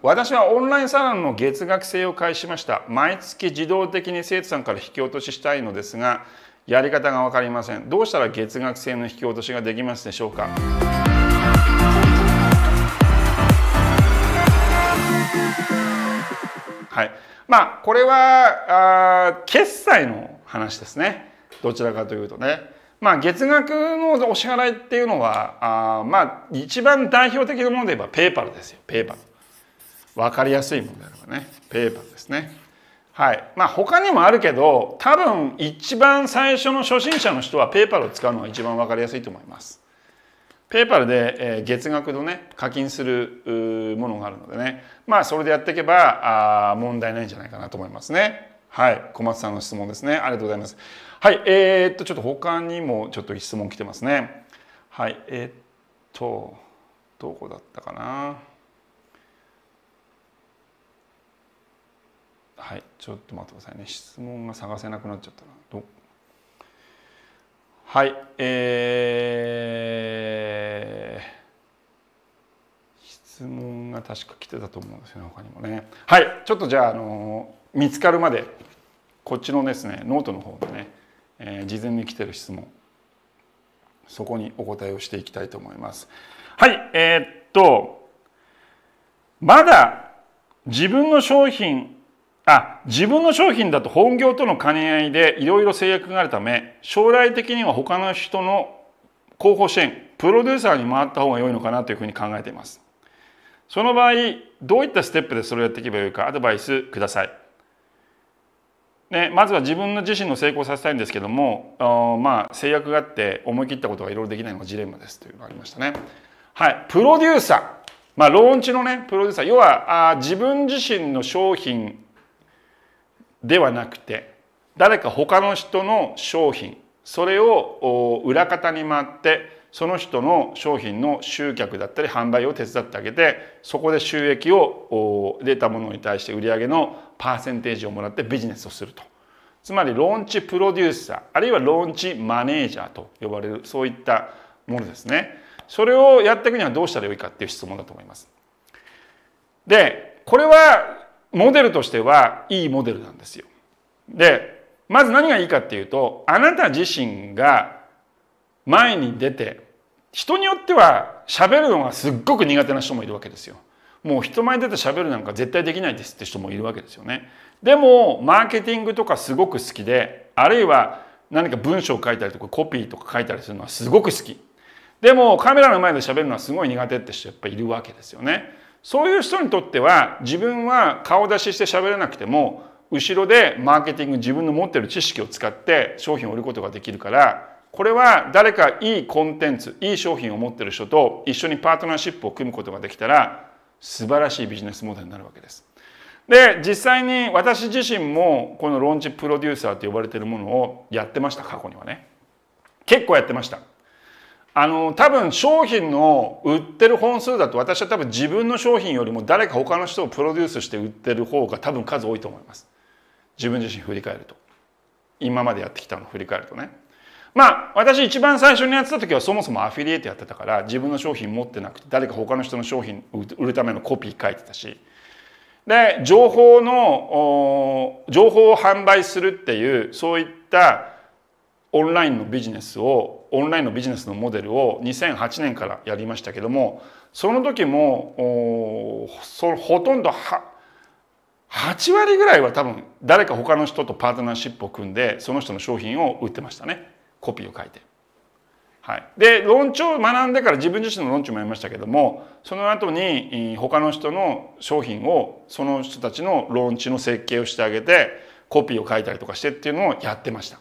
私はオンラインサロンの月額制を開始しました毎月自動的に生徒さんから引き落とししたいのですがやり方が分かりませんどうしたら月額制の引き落としができますでしょうかはいまあこれはあ決済の話ですねどちらかというとねまあ、月額のお支払いっていうのはあまあ一番代表的なもので言えばペーパルですよペーパル分かりやすいものであればねペーパーですね。はいまあ、他にもあるけど多分一番最初の初心者の人はペーパルを使うのが一番分かりやすいと思います。ペーパルで、え月額のね課金するものがあるのでねまあそれでやっていけばあ問題ないんじゃないかなと思いますね。はい小松さんの質問ですねありがとうございます。はいえー、っとちょっと他にもちょっと質問来てますね。はいえー、っとどこだったかな。はいちょっと待ってくださいね質問が探せなくなっちゃったなどはいえー、質問が確か来てたと思うんですよね他にもねはいちょっとじゃあ、あのー、見つかるまでこっちのですねノートの方でね、えー、事前に来てる質問そこにお答えをしていきたいと思いますはいえー、っとまだ自分の商品あ自分の商品だと本業との兼ね合いでいろいろ制約があるため将来的には他の人の広報支援プロデューサーに回った方が良いのかなというふうに考えていますその場合どういったステップでそれをやっていけばよいかアドバイスくださいでまずは自分の自身の成功させたいんですけどもまあ制約があって思い切ったことがいろいろできないのがジレンマですというのがありましたねはいプロデューサーまあローンチのねプロデューサー要はあ自分自身の商品ではなくて誰か他の人の商品それを裏方に回ってその人の商品の集客だったり販売を手伝ってあげてそこで収益を出たものに対して売上のパーセンテージをもらってビジネスをするとつまりローンチプロデューサーあるいはローンチマネージャーと呼ばれるそういったものですねそれをやっていくにはどうしたらよいかっていう質問だと思いますでこれはモデルとしてはいいモデルなんですよ。でまず何がいいかっていうとあなた自身が前に出て人によっては喋るのがすっごく苦手な人もいるわけですよ。もう人前に出て喋るなんか絶対できないですって人もいるわけですよね。でもマーケティングとかすごく好きであるいは何か文章を書いたりとかコピーとか書いたりするのはすごく好き。でもカメラの前で喋るのはすごい苦手って人やっぱいるわけですよね。そういう人にとっては自分は顔出しして喋れなくても後ろでマーケティング自分の持ってる知識を使って商品を売ることができるからこれは誰かいいコンテンツいい商品を持ってる人と一緒にパートナーシップを組むことができたら素晴らしいビジネスモデルになるわけです。で実際に私自身もこのローンチプロデューサーと呼ばれているものをやってました過去にはね結構やってましたあの多分商品の売ってる本数だと私は多分自分の商品よりも誰か他の人をプロデュースして売ってる方が多分数多いと思います自分自身振り返ると今までやってきたのを振り返るとねまあ私一番最初にやってた時はそもそもアフィリエイトやってたから自分の商品持ってなくて誰か他の人の商品売るためのコピー書いてたしで情報の情報を販売するっていうそういったオンラインのビジネスをオンラインのビジネスのモデルを2008年からやりましたけどもその時もそほとんどは8割ぐらいは多分誰か他の人とパートナーシップを組んでその人の商品を売ってましたねコピーを書いて。はい、で論調を学んでから自分自身の論調もやりましたけどもその後に他の人の商品をその人たちの論調の設計をしてあげてコピーを書いたりとかしてっていうのをやってました。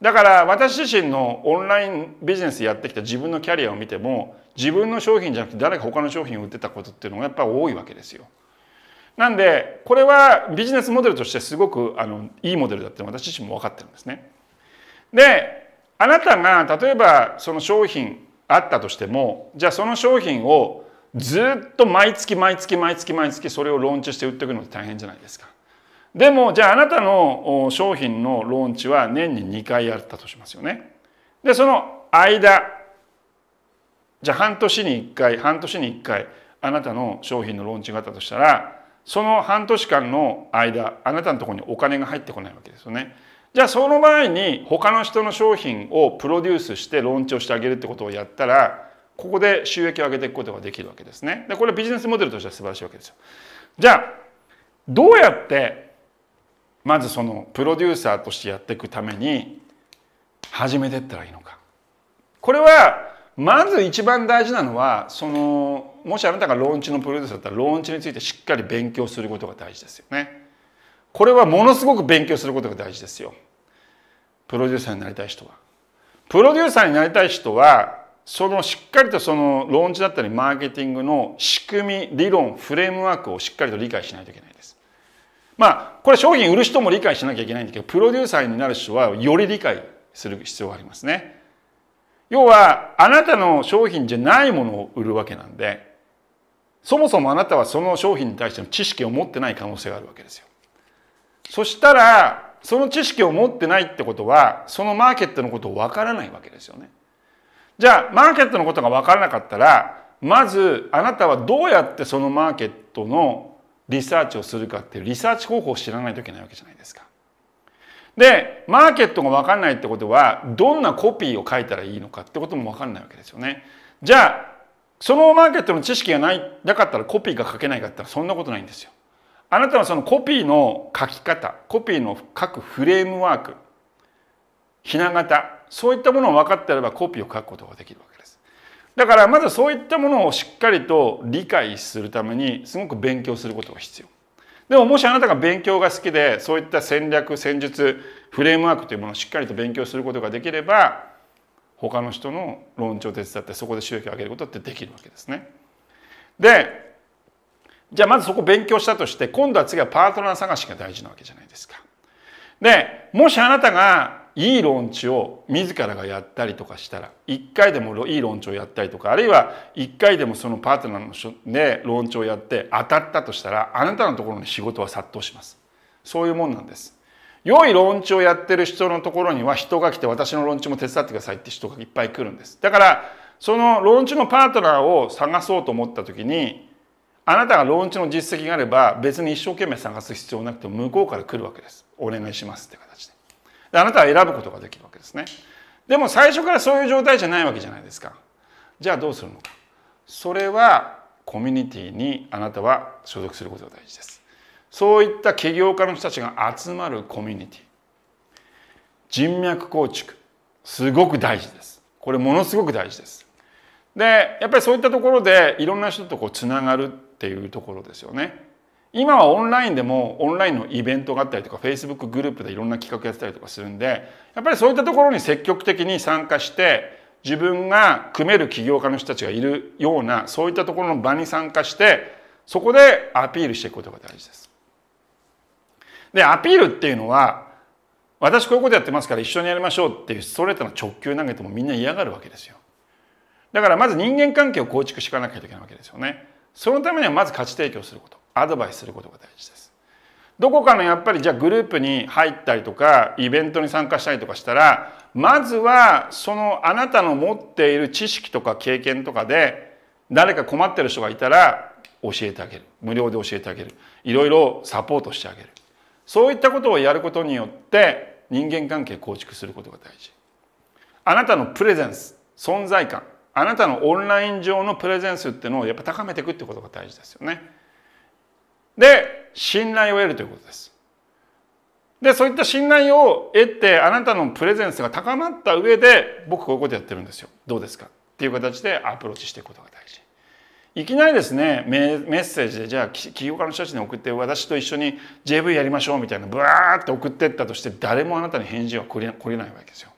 だから私自身のオンラインビジネスやってきた自分のキャリアを見ても自分の商品じゃなくて誰か他の商品を売ってたことっていうのがやっぱ多いわけですよ。なんでこれはビジネスモデルとしてすごくあのいいモデルだって私自身も分かってるんですね。であなたが例えばその商品あったとしてもじゃあその商品をずっと毎月毎月毎月毎月それをローンチして売っていくのって大変じゃないですか。でもじゃああなたの商品のローンチは年に2回やったとしますよね。でその間じゃあ半年に1回半年に1回あなたの商品のローンチがあったとしたらその半年間の間あなたのとこにお金が入ってこないわけですよね。じゃあその前に他の人の商品をプロデュースしてローンチをしてあげるってことをやったらここで収益を上げていくことができるわけですね。でこれはビジネスモデルとしては素晴らしいわけですよ。じゃあどうやってまずそのプロデューサーとしてやっていくために始めてったらいいのかこれはまず一番大事なのはそのもしあなたがローンチのプロデューサーだったらローンチについてしっかり勉強することが大事ですよね。これはものすごく勉強することが大事ですよ。プロデューサーになりたい人は。プロデューサーになりたい人はそのしっかりとそのローンチだったりマーケティングの仕組み理論フレームワークをしっかりと理解しないといけないです。まあこれ商品売る人も理解しなきゃいけないんだけどプロデューサーになる人はより理解する必要がありますね。要はあなたの商品じゃないものを売るわけなんでそもそもあなたはその商品に対しての知識を持ってない可能性があるわけですよ。そしたらその知識を持ってないってことはそのマーケットのことをわからないわけですよね。じゃあマーケットのことが分からなかったらまずあなたはどうやってそのマーケットのリサーチをするかっていうリサーチ方法を知らないといけないわけじゃないですか。でマーケットが分かんないってことはどんなコピーを書いたらいいのかってことも分かんないわけですよね。じゃあそのマーケットの知識がないなかったらコピーが書けないかったらそんなことないんですよ。あなたはそのコピーの書き方コピーの書くフレームワークひな型、そういったものを分かっていればコピーを書くことができるわけです。だからまずそういったものをしっかりと理解するためにすごく勉強することが必要。でももしあなたが勉強が好きでそういった戦略戦術フレームワークというものをしっかりと勉強することができれば他の人の論調を手伝ってそこで収益を上げることってできるわけですね。でじゃあまずそこ勉強したとして今度は次はパートナー探しが大事なわけじゃないですか。でもしあなたがいい論調を自らがやったりとかしたら1回でもいい論調をやったりとかあるいは1回でもそのパートナーの人で論調をやって当たったとしたらあなたのところに仕事は殺到しますそういうもんなんです良い論調をやってる人のところには人が来て私の論調も手伝ってくださいって人がいっぱい来るんですだからその論調のパートナーを探そうと思った時にあなたが論調の実績があれば別に一生懸命探す必要なくても向こうから来るわけですお願いしますって形であなたは選ぶことができるわけですねでも最初からそういう状態じゃないわけじゃないですかじゃあどうするのかそれはコミュニティにあなたは所属することが大事ですそういった起業家の人たちが集まるコミュニティ人脈構築すごく大事ですこれものすごく大事ですでやっぱりそういったところでいろんな人とこうつながるっていうところですよね今はオンラインでもオンラインのイベントがあったりとか Facebook グループでいろんな企画やってたりとかするんでやっぱりそういったところに積極的に参加して自分が組める起業家の人たちがいるようなそういったところの場に参加してそこでアピールしていくことが大事です。でアピールっていうのは私こういうことやってますから一緒にやりましょうっていうストレートな直球投げてもみんな嫌がるわけですよ。だからまず人間関係を構築していかなきゃいけないわけですよね。そのためにはまず価値提供すること。アドバイスすることが大事ですどこかのやっぱりじゃあグループに入ったりとかイベントに参加したりとかしたらまずはそのあなたの持っている知識とか経験とかで誰か困ってる人がいたら教えてあげる無料で教えてあげるいろいろサポートしてあげるそういったことをやることによって人間関係構築することが大事あなたのプレゼンス存在感あなたのオンライン上のプレゼンスっていうのをやっぱ高めていくってことが大事ですよね。で信頼を得るということです。でそういった信頼を得てあなたのプレゼンスが高まった上で僕こういうことやってるんですよどうですかっていう形でアプローチしていくことが大事。いきなりですねメッセージでじゃあ企業家の人たちに送って私と一緒に JV やりましょうみたいなブワーって送ってったとして誰もあなたに返事は来れないわけですよ。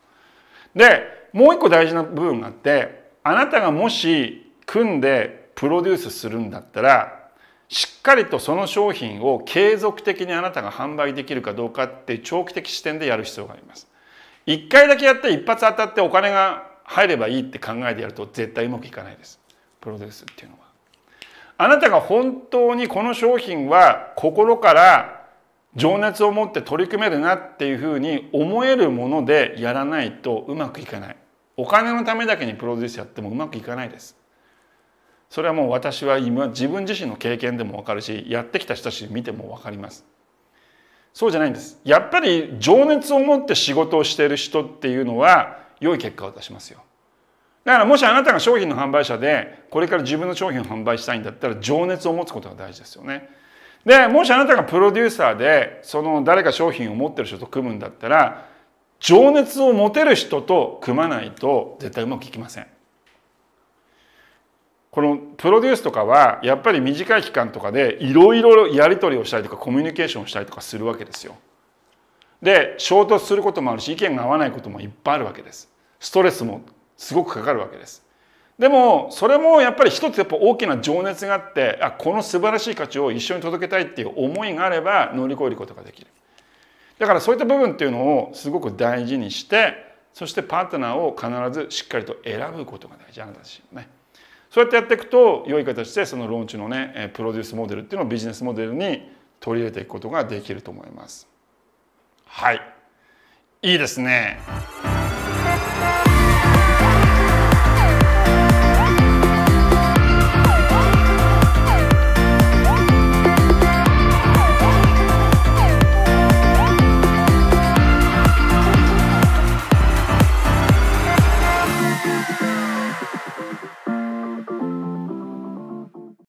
でもう一個大事な部分があってあなたがもし組んでプロデュースするんだったらしっかりとその商品を継続的にあなたが販売できるかどうかって長期的視点でやる必要があります一回だけやって一発当たってお金が入ればいいって考えてやると絶対うまくいかないですプロデュースっていうのはあなたが本当にこの商品は心から情熱を持って取り組めるなっていうふうに思えるものでやらないとうまくいかないお金のためだけにプロデュースやってもうまくいかないですそれはもう私は今自分自身の経験でも分かるしやってきた人たち見ても分かりますそうじゃないんですやっぱり情熱を持って仕事をしている人っていうのは良い結果を出しますよだからもしあなたが商品の販売者でこれから自分の商品を販売したいんだったら情熱を持つことが大事ですよねでもしあなたがプロデューサーでその誰か商品を持ってる人と組むんだったら情熱を持てる人と組まないと絶対うまくいきませんこのプロデュースとかはやっぱり短い期間とかでいろいろやり取りをしたりとかコミュニケーションをしたりとかするわけですよ。で衝突することもあるし意見が合わないこともいっぱいあるわけです。ストレスもすごくかかるわけです。でもそれもやっぱり一つやっぱ大きな情熱があってあこの素晴らしい価値を一緒に届けたいっていう思いがあれば乗り越えることができる。だからそういった部分っていうのをすごく大事にしてそしてパートナーを必ずしっかりと選ぶことが大事なんですよね。そうやってやっていくと良い形でそのローンチのねプロデュースモデルっていうのをビジネスモデルに取り入れていくことができると思います。はいいいですね。